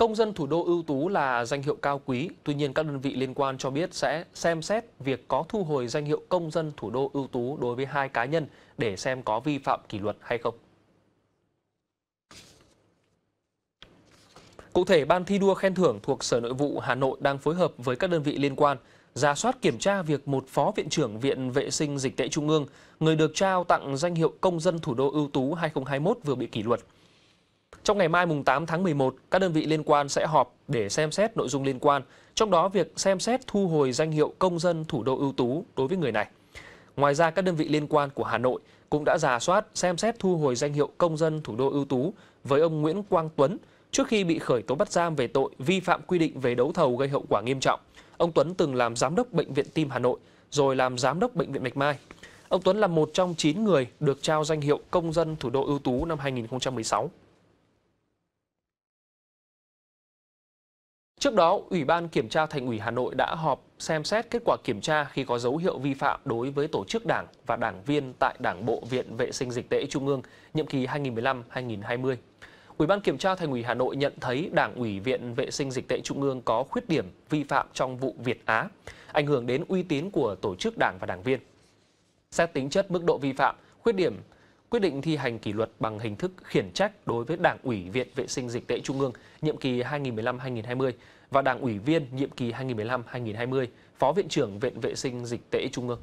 Công dân thủ đô ưu tú là danh hiệu cao quý, tuy nhiên các đơn vị liên quan cho biết sẽ xem xét việc có thu hồi danh hiệu công dân thủ đô ưu tú đối với hai cá nhân để xem có vi phạm kỷ luật hay không. Cụ thể, Ban thi đua khen thưởng thuộc Sở Nội vụ Hà Nội đang phối hợp với các đơn vị liên quan ra soát kiểm tra việc một phó viện trưởng Viện Vệ sinh Dịch tễ Trung ương, người được trao tặng danh hiệu Công dân Thủ đô ưu tú 2021 vừa bị kỷ luật. Trong ngày mai mùng 8 tháng 11, các đơn vị liên quan sẽ họp để xem xét nội dung liên quan, trong đó việc xem xét thu hồi danh hiệu công dân thủ đô ưu tú đối với người này. Ngoài ra, các đơn vị liên quan của Hà Nội cũng đã giả soát xem xét thu hồi danh hiệu công dân thủ đô ưu tú với ông Nguyễn Quang Tuấn trước khi bị khởi tố bắt giam về tội vi phạm quy định về đấu thầu gây hậu quả nghiêm trọng. Ông Tuấn từng làm giám đốc Bệnh viện Tim Hà Nội, rồi làm giám đốc Bệnh viện Bạch Mai. Ông Tuấn là một trong 9 người được trao danh hiệu công dân thủ đô ưu tú năm 2016. Trước đó, Ủy ban Kiểm tra Thành ủy Hà Nội đã họp xem xét kết quả kiểm tra khi có dấu hiệu vi phạm đối với tổ chức đảng và đảng viên tại Đảng Bộ Viện Vệ sinh Dịch tễ Trung ương, nhiệm kỳ 2015-2020. Ủy ban Kiểm tra Thành ủy Hà Nội nhận thấy Đảng ủy Viện Vệ sinh Dịch tễ Trung ương có khuyết điểm vi phạm trong vụ Việt Á, ảnh hưởng đến uy tín của tổ chức đảng và đảng viên. Xét tính chất mức độ vi phạm, khuyết điểm quyết định thi hành kỷ luật bằng hình thức khiển trách đối với Đảng ủy Viện Vệ sinh Dịch tễ Trung ương nhiệm kỳ 2015-2020 và Đảng ủy viên nhiệm kỳ 2015-2020, Phó Viện trưởng Viện Vệ sinh Dịch tễ Trung ương.